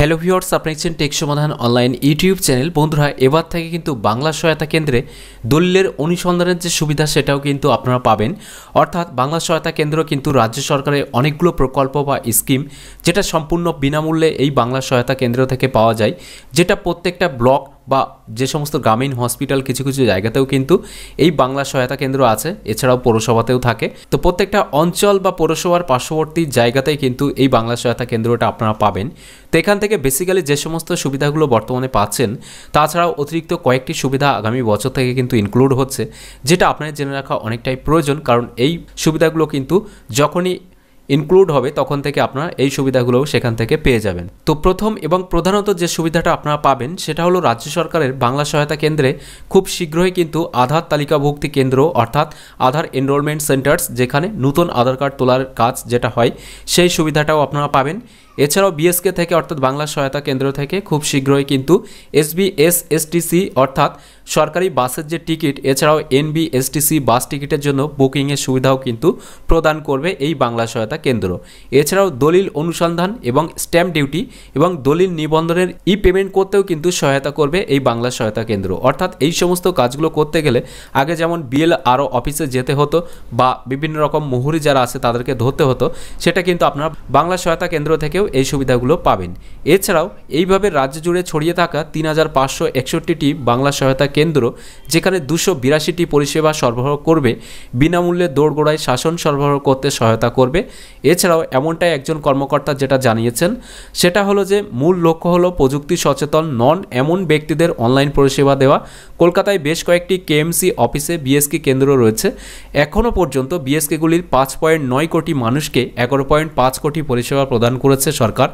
hello viewers আপনি দেখছেন take সমাধান অনলাইন ইউটিউব চ্যানেল বন্ধুরা এবার থেকে কিন্তু বাংলা সহায়তা কেন্দ্রে দলিলের অনুসন্ধানের যে সুবিধা সেটাও কিন্তু আপনারা পাবেন অর্থাৎ বাংলা সহায়তা কেন্দ্র কিন্তু রাজ্য সরকারের অনেকগুলো প্রকল্প বা স্কিম যেটা সম্পূর্ণ বিনামূল্যে এই বাংলা সহায়তা কেন্দ্র থেকে পাওয়া যায় যেটা প্রত্যেকটা ব্লক বা যে সমস্ত গ্রামীণ হসপিটাল কিছু কিছু জায়গাতেও কিন্তু এই বাংলা সহায়তা কেন্দ্র আছে এছাড়াও পৌরসভাতেও থাকে তো প্রত্যেকটা অঞ্চল বা পৌরসভার পার্শ্ববর্তী জায়গাতেই কিন্তু এই বাংলা সহায়তা কেন্দ্রটা আপনারা পাবেন তো এখান থেকে বেসিক্যালি যে সমস্ত সুবিধাগুলো বর্তমানে পাচ্ছেন তাছাড়াও অতিরিক্ত কয়েকটি সুবিধা আগামী বছর থেকে কিন্তু ইনক্লুড হচ্ছে যেটা আপনাদের জেনে রাখা অনেকটাই প্রয়োজন কারণ এই সুবিধাগুলো কিন্তু যখনই ইনক্লুড হবে তখন থেকে আপনারা এই সুবিধাগুলোও সেখান থেকে পেয়ে যাবেন তো প্রথম এবং প্রধানত যে সুবিধাটা আপনারা পাবেন সেটা হলো রাজ্য সরকারের বাংলা সহায়তা কেন্দ্রে খুব শীঘ্রই কিন্তু আধার তালিকাভুক্তি কেন্দ্র অর্থাৎ আধার এনরোলমেন্ট সেন্টার্স যেখানে নতুন আধার কার্ড তোলার কাজ যেটা হয় সেই সুবিধাটাও আপনারা পাবেন এছাড়াও বিএসকে থেকে অর্থাৎ বাংলা সহায়তা কেন্দ্র থেকে খুব শীঘ্রই কিন্তু এসটিসি অর্থাৎ সরকারি বাসের যে টিকিট এছাড়াও এনবিএসটিসি বাস টিকিটের জন্য বুকিংয়ের সুবিধাও কিন্তু প্রদান করবে এই বাংলা সহায়তা কেন্দ্র এছাড়াও দলিল অনুসন্ধান এবং স্ট্যাম্প ডিউটি এবং দলিল নিবন্ধনের ই পেমেন্ট করতেও কিন্তু সহায়তা করবে এই বাংলা সহায়তা কেন্দ্র অর্থাৎ এই সমস্ত কাজগুলো করতে গেলে আগে যেমন বিএল আরও অফিসে যেতে হতো বা বিভিন্ন রকম মুহুরি যারা আছে তাদেরকে ধরতে হতো সেটা কিন্তু আপনারা বাংলা সহায়তা কেন্দ্র থেকেও ক্ষেত্রেও এই সুবিধাগুলো পাবেন এছাড়াও এইভাবে রাজ্য জুড়ে ছড়িয়ে থাকা তিন হাজার পাঁচশো বাংলা সহায়তা কেন্দ্র যেখানে দুশো বিরাশিটি পরিষেবা সরবরাহ করবে বিনামূল্যে দৌড়গোড়ায় শাসন সরবরাহ করতে সহায়তা করবে এছাড়াও এমনটাই একজন কর্মকর্তা যেটা জানিয়েছেন সেটা হলো যে মূল লক্ষ্য হলো প্রযুক্তি সচেতন নন এমন ব্যক্তিদের অনলাইন পরিষেবা দেওয়া কলকাতায় বেশ কয়েকটি কেএমসি অফিসে বিএসকে কেন্দ্র রয়েছে এখনও পর্যন্ত বিএসকেগুলির পাঁচ পয়েন্ট নয় কোটি মানুষকে এগারো পয়েন্ট পাঁচ কোটি পরিষেবা প্রদান করেছে সরকার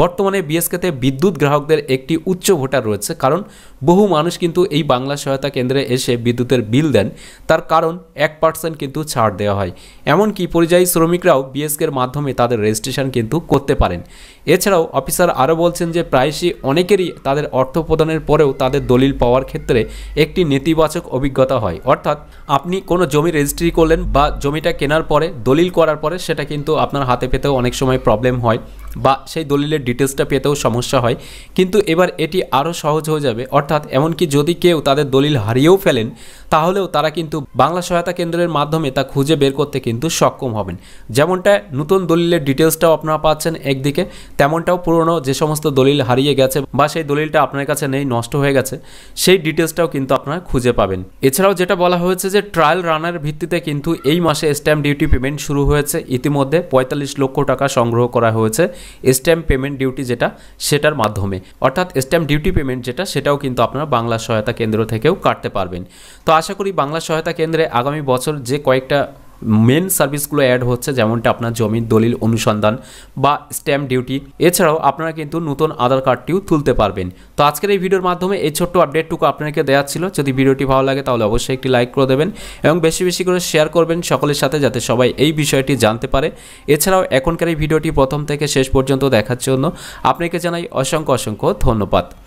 বর্তমানে বিএসকেতে বিদ্যুৎ গ্রাহকদের একটি উচ্চ ভোটার রয়েছে কারণ বহু মানুষ কিন্তু এই বাংলা সহায়তা কেন্দ্রে এসে বিদ্যুতের বিল দেন তার কারণ এক পার্সেন্ট কিন্তু ছাড় দেওয়া হয় এমনকি পরিযায়ী শ্রমিকরাও বিএসকের মাধ্যমে তাদের রেজিস্ট্রেশন কিন্তু করতে পারেন এছাড়াও অফিসার আরও বলছেন যে প্রায়শই অনেকেরই তাদের অর্থ প্রদানের পরেও তাদের দলিল পাওয়ার ক্ষেত্রে একটি নেতিবাচক অভিজ্ঞতা হয় অর্থাৎ আপনি কোনো জমি রেজিস্ট্রি করলেন বা জমিটা কেনার পরে দলিল করার পরে সেটা কিন্তু আপনার হাতে পেতেও অনেক সময় প্রবলেম হয় বা সেই দলিলের ডিটেলসটা পেতেও সমস্যা হয় কিন্তু এবার এটি আরও সহজ হয়ে যাবে অর্থাৎ এমনকি যদি কেউ তাদের দলিল হারিয়েও ফেলেন তাহলেও তারা কিন্তু বাংলা সহায়তা কেন্দ্রের মাধ্যমে তা খুঁজে বের করতে কিন্তু সক্ষম হবেন যেমনটা নতুন দলিলের ডিটেলসটাও আপনারা পাচ্ছেন একদিকে তেমনটাও পুরনো যে সমস্ত দলিল হারিয়ে গেছে বা সেই দলিলটা আপনার কাছে নেই নষ্ট হয়ে গেছে সেই ডিটেলসটাও কিন্তু আপনারা খুঁজে পাবেন এছাড়াও যেটা বলা হয়েছে যে ট্রায়াল রানার ভিত্তিতে কিন্তু এই মাসে স্ট্যাম্প ডিউটি পেমেন্ট শুরু হয়েছে ইতিমধ্যে পঁয়তাল্লিশ লক্ষ টাকা সংগ্রহ করা হয়েছে স্ট্যাম্প পেমেন্ট ডিউটি যেটা সেটার মাধ্যমে অর্থাৎ স্ট্যাম্প ডিউটি পেমেন্ট যেটা সেটাও কিন্তু আপনারা বাংলা সহায়তা কেন্দ্র থেকেও কাটতে পারবেন তো আশা করি বাংলা সহায়তা কেন্দ্রে আগামী বছর যে কয়েকটা মেন সার্ভিসগুলো অ্যাড হচ্ছে যেমনটা আপনার জমির দলিল অনুসন্ধান বা স্ট্যাম্প ডিউটি এছাড়াও আপনারা কিন্তু নতুন আধার কার্ডটিও তুলতে পারবেন তো আজকের এই ভিডিওর মাধ্যমে এই ছোট্ট আপডেটটুকু আপনাকে দেওয়া ছিল যদি ভিডিওটি ভালো লাগে তাহলে অবশ্যই একটি লাইক করে দেবেন এবং বেশি বেশি করে শেয়ার করবেন সকলের সাথে যাতে সবাই এই বিষয়টি জানতে পারে এছাড়াও এখনকার এই ভিডিওটি প্রথম থেকে শেষ পর্যন্ত দেখার জন্য আপনাকে জানাই অসংখ্য অসংখ্য ধন্যবাদ